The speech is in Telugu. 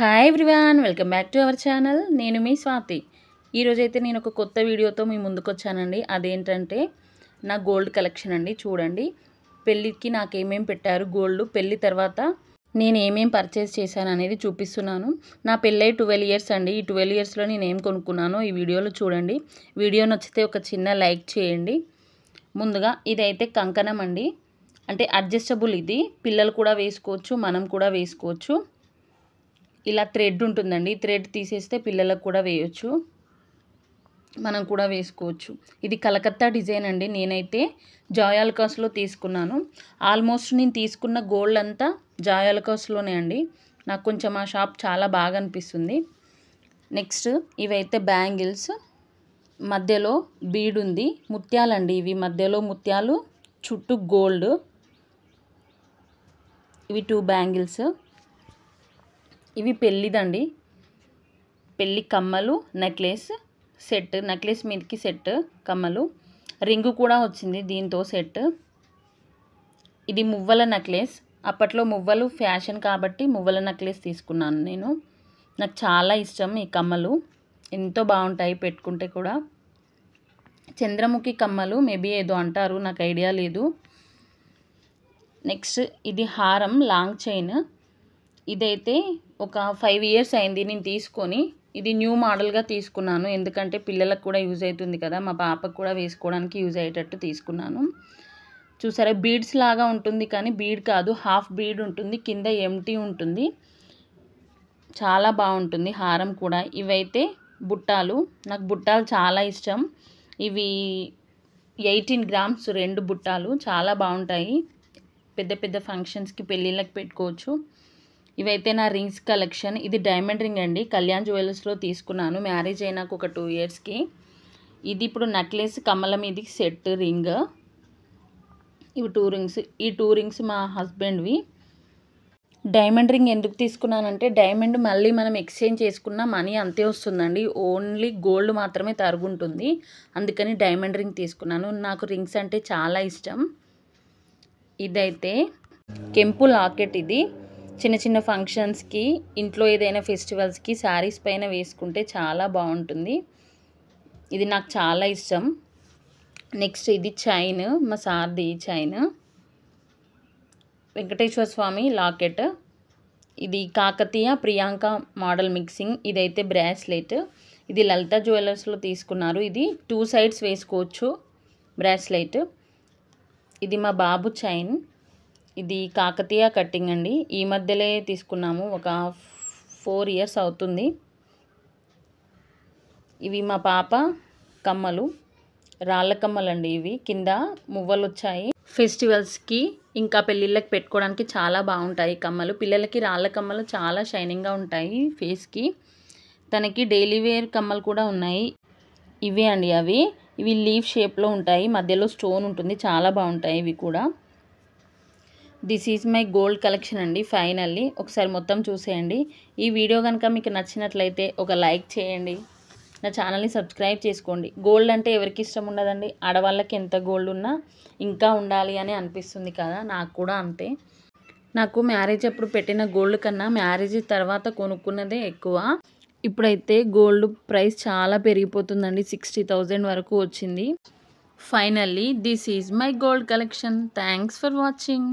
hi everyone welcome back to our channel నేను మీ స్వాతి ఈరోజైతే నేను ఒక కొత్త వీడియోతో మీ ముందుకు వచ్చానండి అదేంటంటే నా గోల్డ్ కలెక్షన్ అండి చూడండి పెళ్ళికి నాకేమేం పెట్టారు గోల్డ్ పెళ్ళి తర్వాత నేను ఏమేం పర్చేస్ చేశాను అనేది చూపిస్తున్నాను నా పెళ్ళై ట్వెల్వ్ ఇయర్స్ అండి ఈ ట్వెల్వ్ ఇయర్స్లో నేను ఏం కొనుక్కున్నానో ఈ వీడియోలో చూడండి వీడియో నచ్చితే ఒక చిన్న లైక్ చేయండి ముందుగా ఇదైతే కంకణం అండి అంటే అడ్జస్టబుల్ ఇది పిల్లలు కూడా వేసుకోవచ్చు మనం కూడా వేసుకోవచ్చు ఇలా థ్రెడ్ ఉంటుందండి థ్రెడ్ తీసేస్తే పిల్లలకు కూడా వేయొచ్చు మనం కూడా వేసుకోవచ్చు ఇది కలకత్తా డిజైన్ అండి నేనైతే జాయాలకాస్లో తీసుకున్నాను ఆల్మోస్ట్ నేను తీసుకున్న గోల్డ్ అంతా జాయాలకాస్లోనే అండి నాకు కొంచెం ఆ షాప్ చాలా బాగా అనిపిస్తుంది నెక్స్ట్ ఇవైతే బ్యాంగిల్స్ మధ్యలో బీడ్ ఉంది ముత్యాలండి ఇవి మధ్యలో ముత్యాలు చుట్టూ గోల్డ్ ఇవి టూ బ్యాంగిల్స్ ఇవి పెళ్ళిదండి పెళ్ళి కమ్మలు నెక్లెస్ సెట్ నెక్లెస్ మీదకి సెట్ కమ్మలు రింగు కూడా వచ్చింది దీంతో సెట్ ఇది మువ్వల నెక్లెస్ అప్పట్లో మువ్వలు ఫ్యాషన్ కాబట్టి మువ్వల నెక్లెస్ తీసుకున్నాను నేను నాకు చాలా ఇష్టం ఈ కమ్మలు ఎంతో బాగుంటాయి పెట్టుకుంటే కూడా చంద్రముఖి కమ్మలు మేబీ ఏదో అంటారు నాకు ఐడియా లేదు నెక్స్ట్ ఇది హారం లాంగ్ చైన్ ఇదైతే ఒక ఫైవ్ ఇయర్స్ అయింది నేను తీసుకొని ఇది న్యూ మోడల్గా తీసుకున్నాను ఎందుకంటే పిల్లలకు కూడా యూజ్ అవుతుంది కదా మా పాపకు కూడా వేసుకోవడానికి యూజ్ అయ్యేటట్టు తీసుకున్నాను చూసారా బీడ్స్ లాగా ఉంటుంది కానీ బీడ్ కాదు హాఫ్ బీడ్ ఉంటుంది కింద ఎంటీ ఉంటుంది చాలా బాగుంటుంది హారం కూడా ఇవైతే బుట్టాలు నాకు బుట్టాలు చాలా ఇష్టం ఇవి ఎయిటీన్ గ్రామ్స్ రెండు బుట్టాలు చాలా బాగుంటాయి పెద్ద పెద్ద ఫంక్షన్స్కి పెళ్ళిళ్ళకి పెట్టుకోవచ్చు ఇవైతే నా రింగ్స్ కలెక్షన్ ఇది డైమండ్ రింగ్ అండి కళ్యాణ్ జ్యువెలర్స్లో తీసుకున్నాను మ్యారేజ్ అయినాక ఒక టూ ఇయర్స్కి ఇది ఇప్పుడు నెక్లెస్ కమ్మల మీదకి సెట్ రింగ్ ఇవి టూ రింగ్స్ ఈ టూ రింగ్స్ మా హస్బెండ్వి డైమండ్ రింగ్ ఎందుకు తీసుకున్నానంటే డైమండ్ మళ్ళీ మనం ఎక్స్చేంజ్ చేసుకున్న మనీ అంతే వస్తుందండి ఓన్లీ గోల్డ్ మాత్రమే తరుగుంటుంది అందుకని డైమండ్ రింగ్ తీసుకున్నాను నాకు రింగ్స్ అంటే చాలా ఇష్టం ఇదైతే కెంపు లాకెట్ ఇది చిన్న చిన్న ఫంక్షన్స్కి ఇంట్లో ఏదైనా ఫెస్టివల్స్కి శారీస్ పైన వేసుకుంటే చాలా బాగుంటుంది ఇది నాకు చాలా ఇష్టం నెక్స్ట్ ఇది చైన్ మా సార్ది చైన్ వెంకటేశ్వర స్వామి లాకెట్ ఇది కాకతీయ ప్రియాంక మోడల్ మిక్సింగ్ ఇదైతే బ్రాస్లెట్ ఇది లలిత జ్యువెలర్స్లో తీసుకున్నారు ఇది టూ సైడ్స్ వేసుకోవచ్చు బ్రాస్లెట్ ఇది మా బాబు చైన్ ఇది కాకతీయ కట్టింగ్ అండి ఈ మధ్యలో తీసుకున్నాము ఒక ఫోర్ ఇయర్స్ అవుతుంది ఇవి మా పాప కమ్మలు రాళ్ళ కమ్మలు అండి ఇవి కింద మువ్వలు వచ్చాయి ఫెస్టివల్స్కి ఇంకా పెళ్ళిళ్ళకి పెట్టుకోవడానికి చాలా బాగుంటాయి కమ్మలు పిల్లలకి రాళ్ళ కమ్మలు చాలా షైనింగ్గా ఉంటాయి ఫేస్కి తనకి డైలీ వేర్ కమ్మలు కూడా ఉన్నాయి ఇవే అండి అవి ఇవి లీవ్ షేప్లో ఉంటాయి మధ్యలో స్టోన్ ఉంటుంది చాలా బాగుంటాయి ఇవి కూడా this is my gold collection అండి ఫైనల్లీ ఒకసారి మొత్తం చూసేయండి ఈ వీడియో కనుక మీకు నచ్చినట్లయితే ఒక లైక్ చేయండి నా ఛానల్ని సబ్స్క్రైబ్ చేసుకోండి గోల్డ్ అంటే ఎవరికి ఇష్టం ఉండదండి ఆడవాళ్ళకి ఎంత గోల్డ్ ఉన్నా ఇంకా ఉండాలి అని అనిపిస్తుంది కదా నాకు కూడా అంతే నాకు మ్యారేజ్ అప్పుడు పెట్టిన గోల్డ్ కన్నా మ్యారేజ్ తర్వాత కొనుక్కున్నదే ఎక్కువ ఇప్పుడైతే గోల్డ్ ప్రైస్ చాలా పెరిగిపోతుందండి సిక్స్టీ థౌజండ్ వరకు వచ్చింది finally this is my gold collection thanks for watching